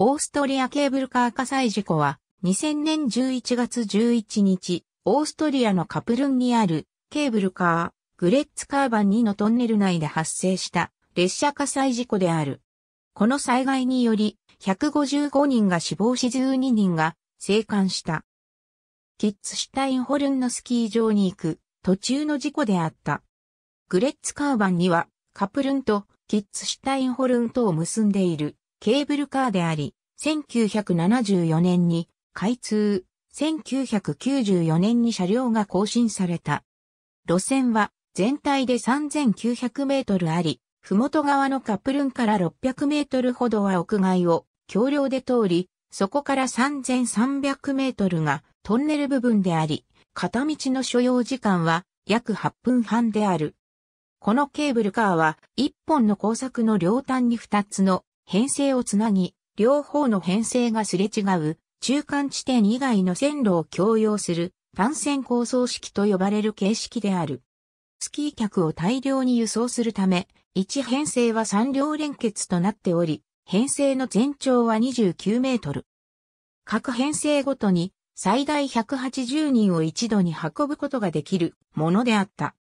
オーストリアケーブルカー火災事故は2000年11月11日、オーストリアのカプルンにあるケーブルカー、グレッツカーバン2のトンネル内で発生した列車火災事故である。この災害により155人が死亡し12人が生還した。キッツシュタインホルンのスキー場に行く途中の事故であった。グレッツカーバンにはカプルンとキッツシュタインホルンとを結んでいる。ケーブルカーであり、1974年に開通、1994年に車両が更新された。路線は全体で3900メートルあり、ふもと側のカップルンから600メートルほどは屋外を橋梁で通り、そこから3300メートルがトンネル部分であり、片道の所要時間は約8分半である。このケーブルカーは1本の工作の両端に2つの編成をつなぎ、両方の編成がすれ違う、中間地点以外の線路を共用する、単線構想式と呼ばれる形式である。スキー客を大量に輸送するため、1編成は3両連結となっており、編成の全長は29メートル。各編成ごとに最大180人を一度に運ぶことができるものであった。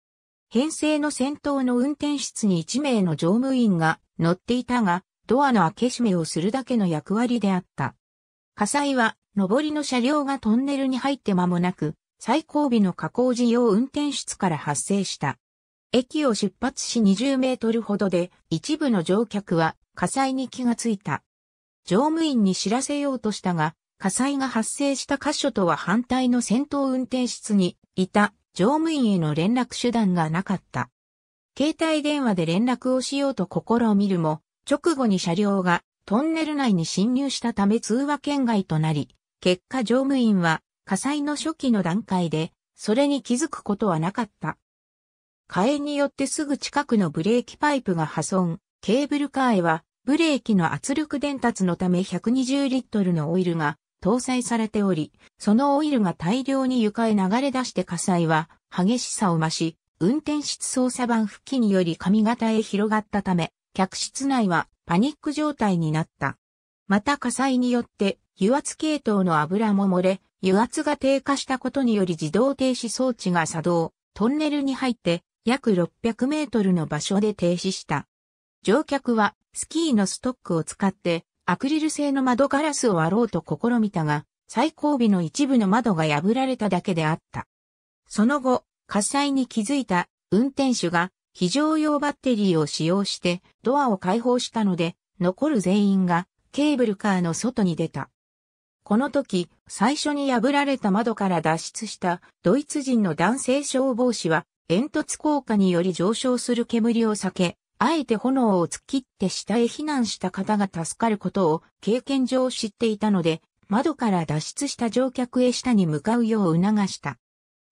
編成の先頭の運転室に1名の乗務員が乗っていたが、ドアの開け閉めをするだけの役割であった。火災は、上りの車両がトンネルに入って間もなく、最後尾の加工事用運転室から発生した。駅を出発し20メートルほどで、一部の乗客は火災に気がついた。乗務員に知らせようとしたが、火災が発生した箇所とは反対の先頭運転室にいた乗務員への連絡手段がなかった。携帯電話で連絡をしようと試みるも、直後に車両がトンネル内に侵入したため通話圏外となり、結果乗務員は火災の初期の段階で、それに気づくことはなかった。火炎によってすぐ近くのブレーキパイプが破損、ケーブルカーへはブレーキの圧力伝達のため120リットルのオイルが搭載されており、そのオイルが大量に床へ流れ出して火災は激しさを増し、運転室操作盤付近により髪型へ広がったため、客室内はパニック状態になった。また火災によって油圧系統の油も漏れ、油圧が低下したことにより自動停止装置が作動、トンネルに入って約600メートルの場所で停止した。乗客はスキーのストックを使ってアクリル製の窓ガラスを割ろうと試みたが、最後尾の一部の窓が破られただけであった。その後、火災に気づいた運転手が非常用バッテリーを使用してドアを開放したので、残る全員がケーブルカーの外に出た。この時、最初に破られた窓から脱出したドイツ人の男性消防士は、煙突効果により上昇する煙を避け、あえて炎を突っ切って下へ避難した方が助かることを経験上知っていたので、窓から脱出した乗客へ下に向かうよう促した。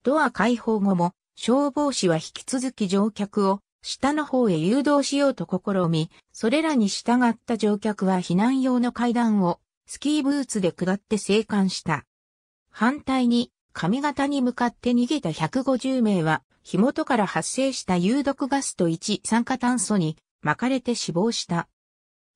ドア開放後も消防士は引き続き乗客を下の方へ誘導しようと試み、それらに従った乗客は避難用の階段をスキーブーツで下って生還した。反対に、上方に向かって逃げた150名は、火元から発生した有毒ガスと一酸化炭素に巻かれて死亡した。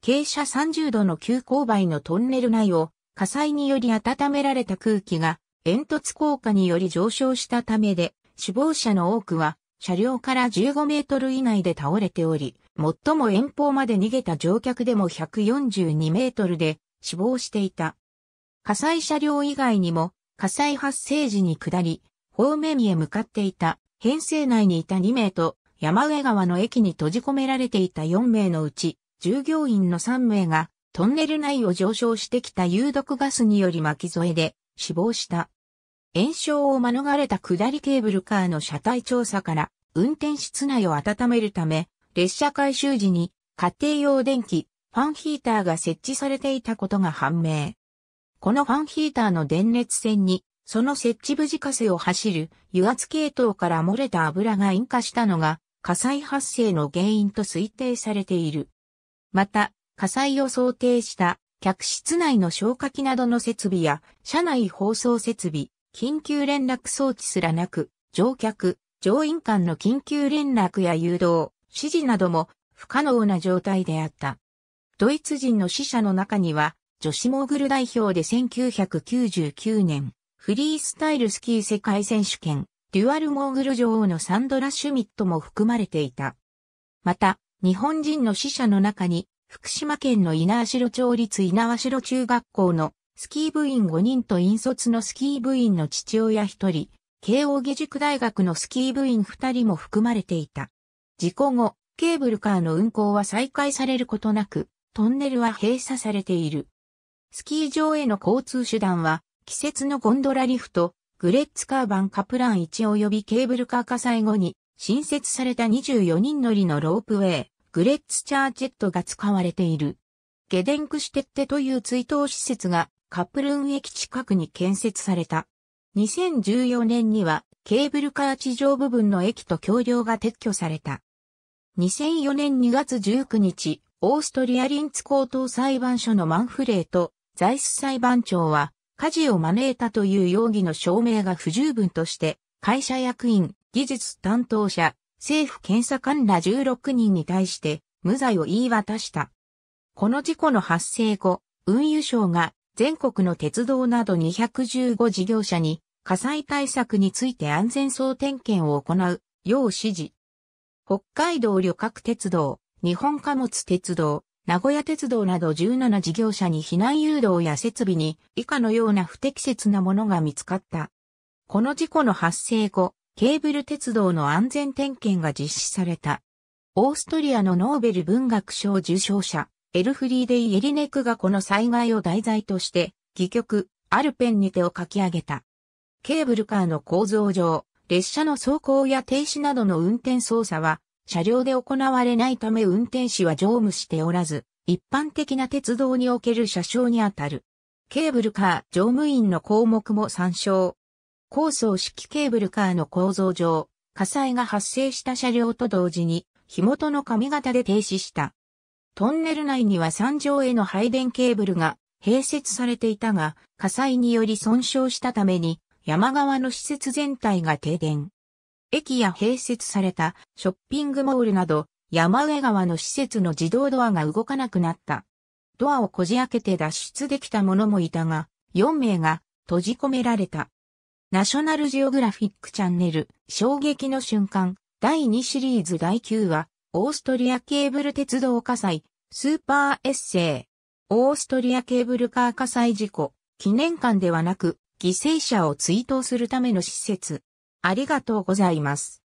傾斜30度の急勾配のトンネル内を火災により温められた空気が煙突効果により上昇したためで死亡者の多くは、車両から15メートル以内で倒れており、最も遠方まで逃げた乗客でも142メートルで死亡していた。火災車両以外にも、火災発生時に下り、方面へ向かっていた、編成内にいた2名と、山上川の駅に閉じ込められていた4名のうち、従業員の3名が、トンネル内を上昇してきた有毒ガスにより巻き添えで死亡した。炎症を免れた下りケーブルカーの車体調査から、運転室内を温めるため、列車回収時に家庭用電気、ファンヒーターが設置されていたことが判明。このファンヒーターの電熱線に、その設置部自家製を走る油圧系統から漏れた油が引火したのが火災発生の原因と推定されている。また、火災を想定した客室内の消火器などの設備や車内放送設備、緊急連絡装置すらなく、乗客、乗員間の緊急連絡や誘導、指示なども不可能な状態であった。ドイツ人の死者の中には、女子モーグル代表で1999年、フリースタイルスキー世界選手権、デュアルモーグル女王のサンドラ・シュミットも含まれていた。また、日本人の死者の中に、福島県の稲苗代町立稲苗代中学校のスキー部員5人と引率のスキー部員の父親1人、慶応義塾大学のスキー部員2人も含まれていた。事故後、ケーブルカーの運行は再開されることなく、トンネルは閉鎖されている。スキー場への交通手段は、季節のゴンドラリフト、グレッツカーバンカプラン1及びケーブルカー火災後に新設された24人乗りのロープウェイ、グレッツチャーチェットが使われている。ゲデンクシテッテという追悼施設がカップルーン駅近くに建設された。2014年にはケーブルカー地上部分の駅と橋梁が撤去された。2004年2月19日、オーストリアリンツ高等裁判所のマンフレーと財イス裁判長は、火事を招いたという容疑の証明が不十分として、会社役員、技術担当者、政府検査官ら16人に対して、無罪を言い渡した。この事故の発生後、運輸省が全国の鉄道など215事業者に火災対策について安全総点検を行うよう指示。北海道旅客鉄道、日本貨物鉄道、名古屋鉄道など17事業者に避難誘導や設備に以下のような不適切なものが見つかった。この事故の発生後、ケーブル鉄道の安全点検が実施された。オーストリアのノーベル文学賞受賞者、エルフリーデイ・エリネクがこの災害を題材として、戯曲、アルペンに手を書き上げた。ケーブルカーの構造上、列車の走行や停止などの運転操作は、車両で行われないため運転士は乗務しておらず、一般的な鉄道における車掌にあたる。ケーブルカー乗務員の項目も参照。高層式ケーブルカーの構造上、火災が発生した車両と同時に、火元の髪型で停止した。トンネル内には山上への配電ケーブルが併設されていたが、火災により損傷したために、山側の施設全体が停電。駅や併設されたショッピングモールなど、山上側の施設の自動ドアが動かなくなった。ドアをこじ開けて脱出できた者もいたが、4名が閉じ込められた。ナショナルジオグラフィックチャンネル、衝撃の瞬間、第2シリーズ第9話、オーストリアケーブル鉄道火災、スーパーエッセイ。オーストリアケーブルカー火災事故、記念館ではなく、犠牲者を追悼するための施設。ありがとうございます。